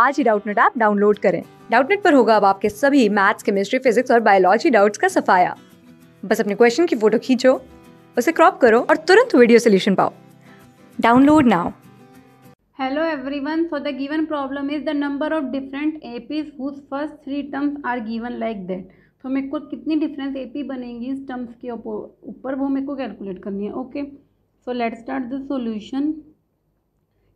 आज ही Doubtnut app download करें डाउटनेट पर होगा अब आपके सभी मैथ्स केमिस्ट्री फिजिक्स और बायोलॉजी डाउट्स का सफाया बस अपने क्वेश्चन की फोटो खींचो उसे क्रॉप करो और तुरंत वीडियो सोल्यूशन पाओ download now hello everyone for the given problem is the number of different APs whose first three terms are given like that तो मेरे को कितनी डिफरेंस एपी बनेंगी इस टर्म्स के ऊपर वो मेरे को कैलकुलेट करनी है okay so let start the solution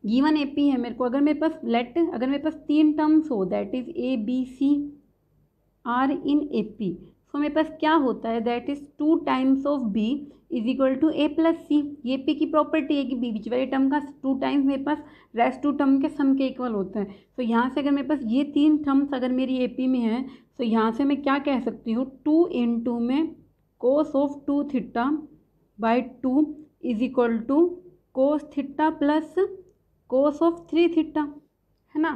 given A P है मेरे को अगर मेरे पास लेट अगर मेरे पास तीन टर्म्स हो that is A B C are in A P so मेरे पास क्या होता है that is two times of B is equal to A plus C A P की प्रॉपर्टी है कि बी बीच वाले टर्म का टू टाइम्स मेरे पास रेस्ट टू टर्म के सम के इक्वल होता है सो तो so, यहाँ से अगर मेरे पास ये तीन टर्म्स अगर मेरी ए पी में है तो so यहाँ से मैं क्या कह सकती हूँ टू इन टू में cos of two theta by two is equal to cos theta plus cos of three theta है ना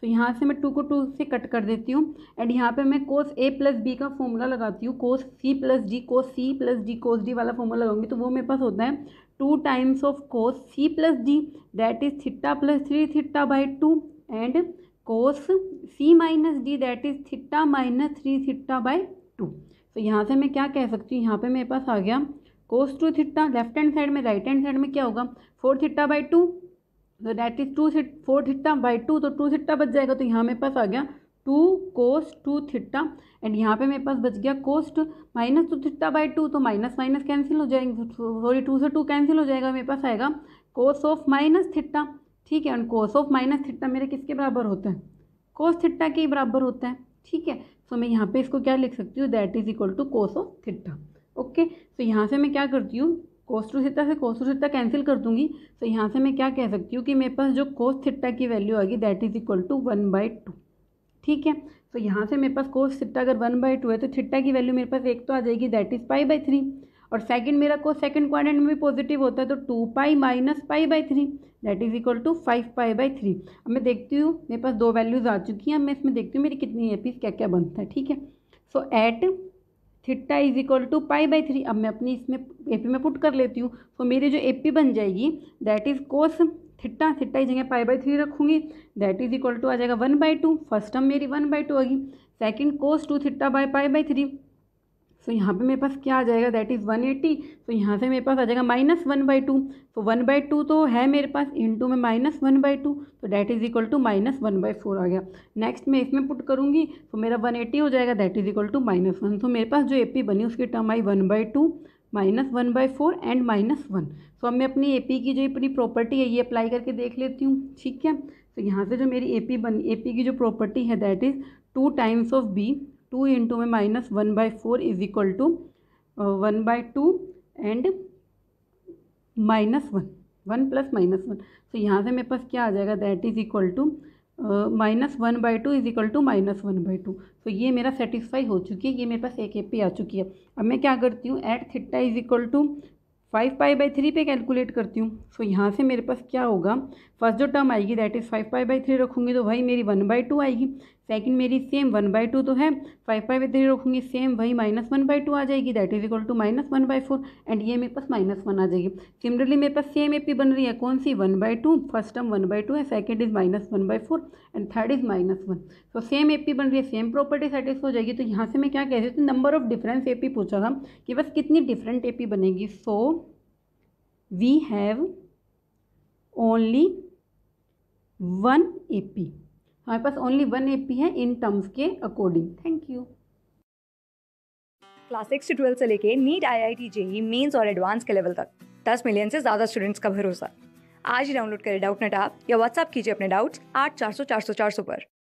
तो यहाँ से मैं टू को टू से कट कर देती हूँ एंड यहाँ पे मैं कोस ए प्लस बी का फॉर्मूला लगाती हूँ cos C plus D cos C plus D cos D वाला फॉर्मूला लगाऊंगी तो वो मेरे पास होता है two times of cos C plus D that is theta plus three theta by two and cos C minus D that is theta minus three theta by two तो यहाँ से मैं क्या कह सकती हूँ यहाँ पे मेरे पास आ गया cos two theta left hand side में राइट हैंड साइड में क्या होगा फोर थिट्टा बाई टू तो that is two four theta by two तो टू थिट्टा बच जाएगा तो यहाँ मेरे पास आ गया two cos two theta and यहाँ पे मेरे पास बच गया cos minus two theta by two तो माइनस माइनस कैंसिल हो जाएंगे सॉरी टू से टू कैंसिल हो जाएगा मेरे पास आएगा कोस ऑफ माइनस थिट्टा ठीक है and cos of minus theta मेरे किसके बराबर होते हैं कोस थिट्टा के ही बराबर होता है ठीक है सो मैं यहाँ पर इसको क्या लिख सकती हूँ that is equal to cos of theta okay so यहाँ से मैं क्या करती हूँ कोस टू थीटा से कोस टू थीटा कैंसिल कर दूंगी तो यहाँ से मैं क्या कह सकती हूँ कि मेरे पास जो कोस थीटा की वैल्यू आएगी that is equal to one by two ठीक है तो यहाँ से मेरे पास कोस थीटा अगर वन बाई टू है तो थीटा की वैल्यू मेरे पास एक तो आ जाएगी that is pi by three और सेकंड मेरा कोस सेकंड क्वाड्रेंट में भी पॉजिटिव होता है तो two pi minus pi by three that is equal to five pi by three अब मैं देखती हूँ मेरे पास दो वैल्यूज़ आ चुकी हैं अब मैं इसमें देखती हूँ मेरी कितनी है क्या क्या बनता है ठीक है so at theta is equal to pi by three अब मैं अपनी इसमें ए पी में पुट कर लेती हूँ तो मेरी जो ए पी बन जाएगी that is cos theta theta की जगह पाई बाई थ्री रखूँगी दैट इज इक्वल टू आ जाएगा one by two first term मेरी वन बाई टू होगी second cos two theta by pi by three so so, यहाँ पे मेरे पास क्या आ जाएगा that is one eighty so यहाँ से मेरे पास आ जाएगा minus one by two so one by two तो है मेरे पास इन टू में माइनस वन बाई टू तो that is equal to minus one by four आ गया नेक्स्ट मैं इसमें पुट करूँगी तो मेरा वन एटी हो जाएगा that is equal to minus one so मेरे पास जो ए पी बनी उसकी टर्म आई one by two minus one by four and minus one सो अब मैं अपनी ए पी की जो अपनी प्रॉपर्टी है ये अप्लाई करके देख लेती हूँ ठीक है तो यहाँ से जो मेरी ए पी बनी ए पी की जो प्रॉपर्टी है that is two times of B two into में minus one by four is equal to one by two and minus one one plus minus one तो यहाँ से मेरे पास क्या आ जाएगा that is equal to minus one by two is equal to minus one by two तो ये मेरा सेटिस्फाई हो चुकी है ये मेरे पास एक एपी आ चुकी है अब मैं क्या करती हूँ at theta is equal to five pi by three पे कैलकुलेट करती हूँ सो so, यहाँ से मेरे पास क्या होगा फर्स्ट जो टर्म आएगी that is five pi by three रखूँगी तो वही मेरी वन बाई टू आएगी सेकंड मेरी सेम वन बाई टू तो है फाइव फाइव इधर रखूंगी सेम वही माइनस वन बाई टू आ जाएगी that is equal to minus one by four and ये मेरे पास माइनस वन आ जाएगी सिमिलरली मेरे पास सेम एपी बन रही है कौन सी one by two first term one by two है second is minus one by four and third is minus one so same A P बन रही है सेम प्रॉपर्टी सेटिस्फ हो जाएगी तो यहाँ से मैं क्या कह रही हूँ number of difference A P पूछा था कि बस कितनी डिफरेंट ए पी बनेगी so we have only one A P हमारे पास ओनली वन ए पी है इन टर्म्स के according thank you class six से ट्वेल्थ से लेके NEET I I T JEE mains और एडवांस के लेवल तक दस मिलियन से ज़्यादा स्टूडेंट्स का भरोसा आज ही डाउनलोड करें डाउट नेट आप या व्हाट्सअप कीजिए अपने डाउट्स आठ चार सौ चार सौ चार सौ पर